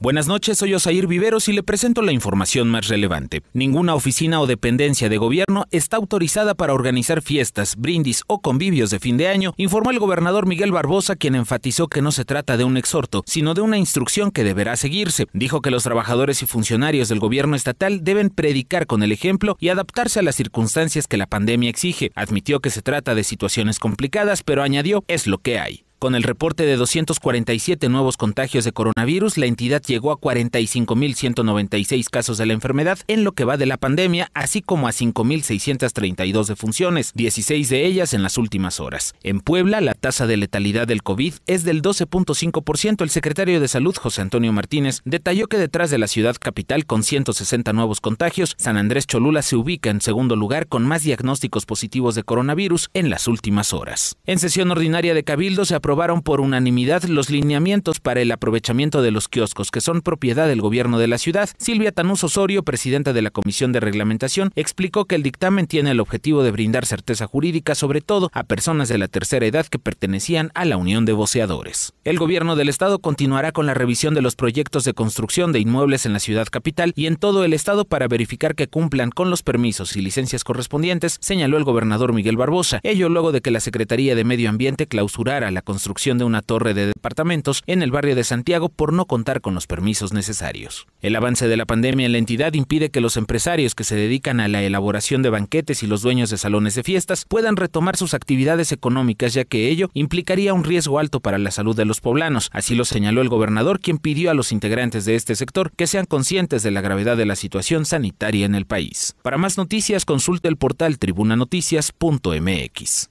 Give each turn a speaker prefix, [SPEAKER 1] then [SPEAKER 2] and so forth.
[SPEAKER 1] Buenas noches, soy Osair Viveros y le presento la información más relevante. Ninguna oficina o dependencia de gobierno está autorizada para organizar fiestas, brindis o convivios de fin de año, informó el gobernador Miguel Barbosa, quien enfatizó que no se trata de un exhorto, sino de una instrucción que deberá seguirse. Dijo que los trabajadores y funcionarios del gobierno estatal deben predicar con el ejemplo y adaptarse a las circunstancias que la pandemia exige. Admitió que se trata de situaciones complicadas, pero añadió, es lo que hay. Con el reporte de 247 nuevos contagios de coronavirus, la entidad llegó a 45.196 casos de la enfermedad en lo que va de la pandemia, así como a 5.632 defunciones, 16 de ellas en las últimas horas. En Puebla, la tasa de letalidad del COVID es del 12.5%. El secretario de Salud, José Antonio Martínez, detalló que detrás de la ciudad capital con 160 nuevos contagios, San Andrés Cholula se ubica en segundo lugar con más diagnósticos positivos de coronavirus en las últimas horas. En sesión ordinaria de Cabildo se aprobaron por unanimidad los lineamientos para el aprovechamiento de los kioscos, que son propiedad del gobierno de la ciudad. Silvia Tanús Osorio, presidenta de la Comisión de Reglamentación, explicó que el dictamen tiene el objetivo de brindar certeza jurídica, sobre todo a personas de la tercera edad que pertenecían a la Unión de Voceadores. El gobierno del Estado continuará con la revisión de los proyectos de construcción de inmuebles en la ciudad capital y en todo el Estado para verificar que cumplan con los permisos y licencias correspondientes, señaló el gobernador Miguel Barbosa, ello luego de que la Secretaría de Medio Ambiente clausurara la construcción de una torre de departamentos en el barrio de Santiago por no contar con los permisos necesarios. El avance de la pandemia en la entidad impide que los empresarios que se dedican a la elaboración de banquetes y los dueños de salones de fiestas puedan retomar sus actividades económicas, ya que ello implicaría un riesgo alto para la salud de los poblanos. Así lo señaló el gobernador, quien pidió a los integrantes de este sector que sean conscientes de la gravedad de la situación sanitaria en el país. Para más noticias, consulte el portal tribunanoticias.mx.